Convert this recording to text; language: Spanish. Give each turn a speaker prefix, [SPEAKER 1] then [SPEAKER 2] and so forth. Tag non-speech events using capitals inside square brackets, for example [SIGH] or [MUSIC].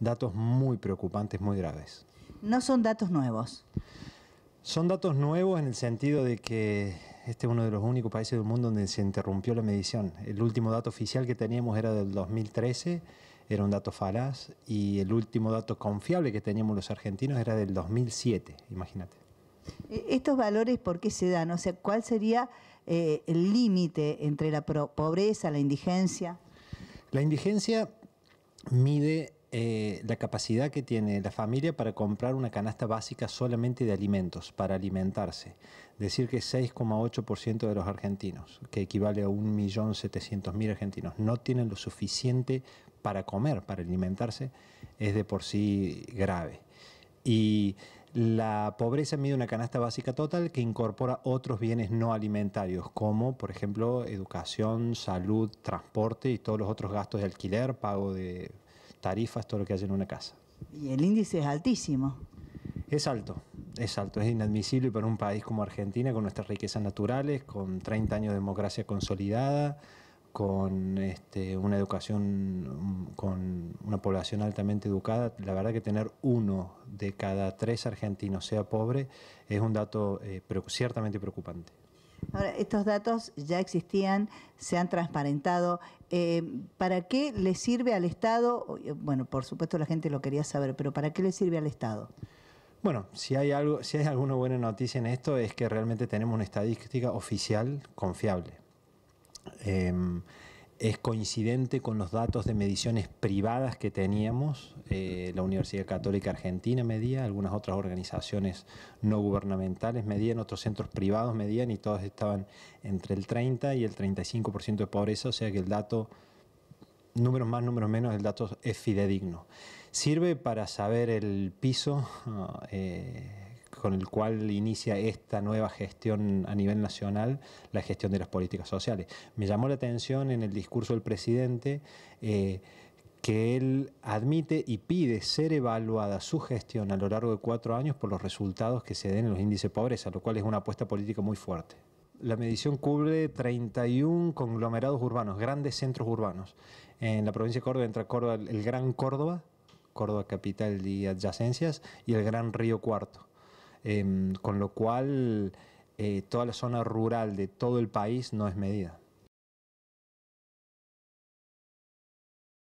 [SPEAKER 1] datos muy preocupantes, muy graves. No son datos nuevos. Son datos nuevos en el sentido de que este es uno de los únicos países del mundo donde se interrumpió la medición. El último dato oficial que teníamos era del 2013, era un dato falaz, y el último dato confiable que teníamos los argentinos era del 2007, imagínate.
[SPEAKER 2] E, ¿Estos valores por qué se dan? O sea, ¿cuál sería eh, el límite entre la pobreza, la indigencia?
[SPEAKER 1] La indigencia mide eh, la capacidad que tiene la familia para comprar una canasta básica solamente de alimentos, para alimentarse. Decir que 6,8% de los argentinos, que equivale a 1.700.000 argentinos, no tienen lo suficiente para comer, para alimentarse, es de por sí grave. Y la pobreza mide una canasta básica total que incorpora otros bienes no alimentarios, como por ejemplo educación, salud, transporte y todos los otros gastos de alquiler, pago de tarifas, todo lo que hay en una casa.
[SPEAKER 2] Y el índice es altísimo.
[SPEAKER 1] Es alto, es alto, es inadmisible para un país como Argentina, con nuestras riquezas naturales, con 30 años de democracia consolidada, con este, una educación, con una población altamente educada. La verdad que tener uno de cada tres argentinos sea pobre es un dato eh, ciertamente preocupante.
[SPEAKER 2] Ahora, estos datos ya existían, se han transparentado. Eh, ¿Para qué le sirve al Estado? Bueno, por supuesto la gente lo quería saber, pero ¿para qué le sirve al Estado?
[SPEAKER 1] Bueno, si hay, algo, si hay alguna buena noticia en esto es que realmente tenemos una estadística oficial confiable. Em, es coincidente con los datos de mediciones privadas que teníamos. Eh, la Universidad Católica Argentina medía, algunas otras organizaciones no gubernamentales medían, otros centros privados medían y todos estaban entre el 30 y el 35% de pobreza, o sea que el dato, números más, números menos, el dato es fidedigno. Sirve para saber el piso. [LAUGHS] Eh, con el cual inicia esta nueva gestión a nivel nacional, la gestión de las políticas sociales. Me llamó la atención en el discurso del presidente eh, que él admite y pide ser evaluada su gestión a lo largo de cuatro años por los resultados que se den en los índices de pobreza, lo cual es una apuesta política muy fuerte. La medición cubre 31 conglomerados urbanos, grandes centros urbanos. En la provincia de Córdoba entra Córdoba, el Gran Córdoba, Córdoba Capital y adyacencias, y el Gran Río Cuarto. Em, con lo cual, eh, toda la zona rural de todo el país no es medida.